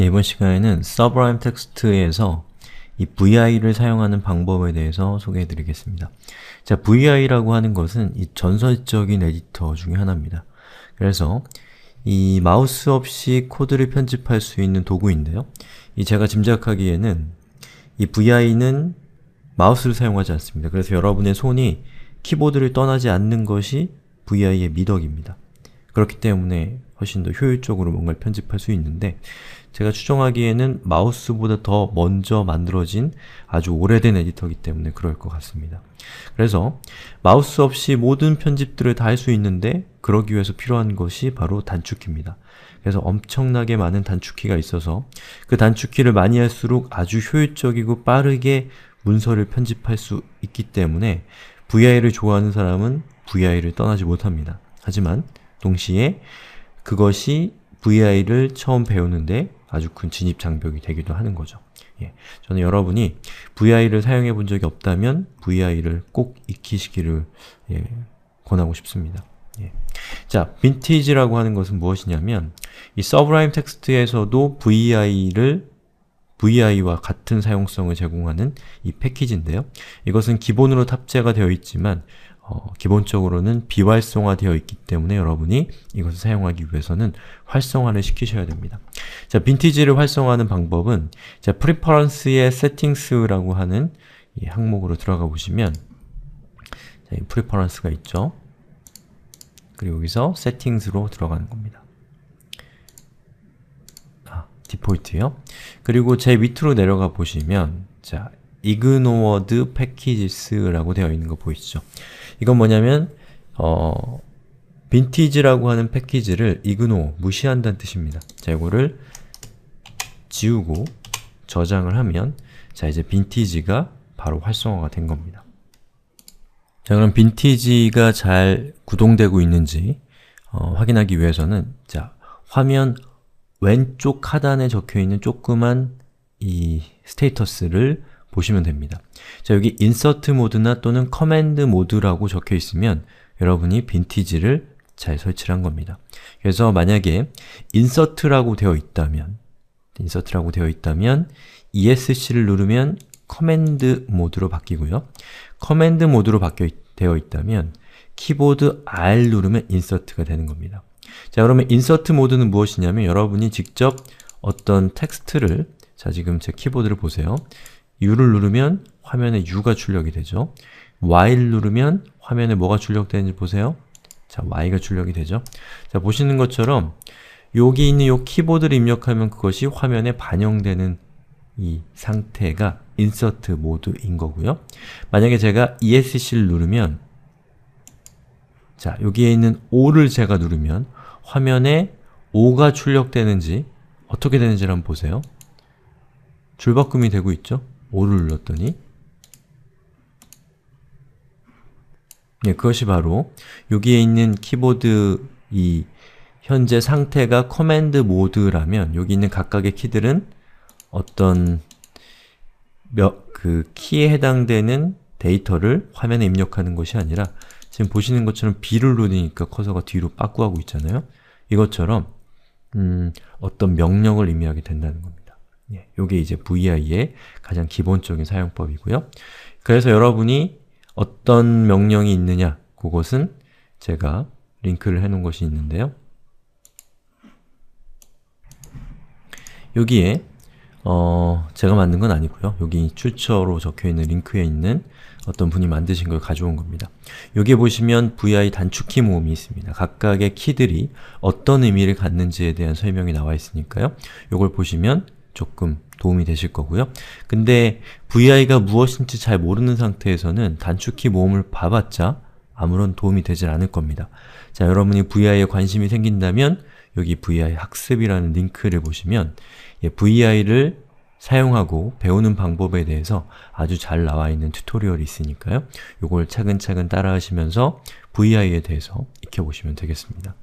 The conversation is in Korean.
이번 시간에는 Sublime Text에서 이 vi를 사용하는 방법에 대해서 소개해 드리겠습니다. 자, vi라고 하는 것은 이 전설적인 에디터 중의 하나입니다. 그래서 이 마우스 없이 코드를 편집할 수 있는 도구인데요. 이 제가 짐작하기에는 이 vi는 마우스를 사용하지 않습니다. 그래서 여러분의 손이 키보드를 떠나지 않는 것이 vi의 미덕입니다. 그렇기 때문에 훨씬 더 효율적으로 뭔가를 편집할 수 있는데 제가 추정하기에는 마우스보다 더 먼저 만들어진 아주 오래된 에디터이기 때문에 그럴 것 같습니다. 그래서 마우스 없이 모든 편집들을 다 할 수 있는데 그러기 위해서 필요한 것이 바로 단축키입니다. 그래서 엄청나게 많은 단축키가 있어서 그 단축키를 많이 할수록 아주 효율적이고 빠르게 문서를 편집할 수 있기 때문에 VI를 좋아하는 사람은 VI를 떠나지 못합니다. 하지만 동시에 그것이 VI를 처음 배우는데 아주 큰 진입장벽이 되기도 하는 거죠. 예, 저는 여러분이 VI를 사용해 본 적이 없다면 VI를 꼭 익히시기를 예, 권하고 싶습니다. 예. 자, 빈티지라고 하는 것은 무엇이냐면 이 서브라임 텍스트에서도 VI를 VI와 같은 사용성을 제공하는 이 패키지인데요. 이것은 기본으로 탑재가 되어 있지만 어, 기본적으로는 비활성화되어 있기 때문에 여러분이 이것을 사용하기 위해서는 활성화를 시키셔야 됩니다. 자, 빈티지를 활성화하는 방법은 자, 프리퍼런스의 settings라고 하는 항목으로 들어가 보시면 자, 이 프리퍼런스가 있죠. 그리고 여기서 settings로 들어가는 겁니다. 아, 디폴트요. 그리고 제 밑으로 내려가 보시면 자, ignored packages라고 되어 있는 거 보이시죠? 이건 뭐냐면 어, v i n 라고 하는 패키지를 ignore, 무시한다는 뜻입니다. 자, 이거를 지우고 저장을 하면 자, 이제 v i n 가 바로 활성화가 된 겁니다. 자, 그럼 v i n 가잘 구동되고 있는지 어, 확인하기 위해서는 자, 화면 왼쪽 하단에 적혀있는 조그만 이 스테이터스를 보시면 됩니다. 자, 여기 인서트 모드나 또는 커맨드 모드라고 적혀 있으면 여러분이 빈티지를 잘설치한 겁니다. 그래서 만약에 인서트라고 되어 있다면 인서트라고 되어 있다면 ESC를 누르면 커맨드 모드로 바뀌고요. 커맨드 모드로 바뀌어 되어 있다면 키보드 R 누르면 인서트가 되는 겁니다. 자, 그러면 인서트 모드는 무엇이냐면 여러분이 직접 어떤 텍스트를 자, 지금 제 키보드를 보세요. U를 누르면 화면에 U가 출력이 되죠. Y를 누르면 화면에 뭐가 출력되는지 보세요. 자, Y가 출력이 되죠. 자, 보시는 것처럼 여기 있는 이 키보드를 입력하면 그것이 화면에 반영되는 이 상태가 인서트 모드인 거고요. 만약에 제가 ESC를 누르면 자, 여기에 있는 o 를 제가 누르면 화면에 o 가 출력되는지 어떻게 되는지를 한번 보세요. 줄바꿈이 되고 있죠? 5를 눌렀더니 예, 그것이 바로 여기에 있는 키보드 이 현재 상태가 커맨드 모드라면 여기 있는 각각의 키들은 어떤 몇그 키에 해당되는 데이터를 화면에 입력하는 것이 아니라 지금 보시는 것처럼 B를 누르니까 커서가 뒤로 빠꾸하고 있잖아요. 이것처럼 음, 어떤 명령을 의미하게 된다는 겁니다. 이게 예, 이제 vi의 가장 기본적인 사용법이고요. 그래서 여러분이 어떤 명령이 있느냐, 그것은 제가 링크를 해놓은 것이 있는데요. 여기에 어, 제가 만든 건 아니고요. 여기 출처로 적혀있는 링크에 있는 어떤 분이 만드신 걸 가져온 겁니다. 여기에 보시면 vi 단축키 모음이 있습니다. 각각의 키들이 어떤 의미를 갖는지에 대한 설명이 나와 있으니까요. 이걸 보시면 조금 도움이 되실 거고요. 근데 VI가 무엇인지 잘 모르는 상태에서는 단축키 모음을 봐봤자 아무런 도움이 되질 않을 겁니다. 자, 여러분이 VI에 관심이 생긴다면 여기 VI 학습이라는 링크를 보시면 예, VI를 사용하고 배우는 방법에 대해서 아주 잘 나와 있는 튜토리얼이 있으니까요. 이걸 차근차근 따라 하시면서 VI에 대해서 익혀보시면 되겠습니다.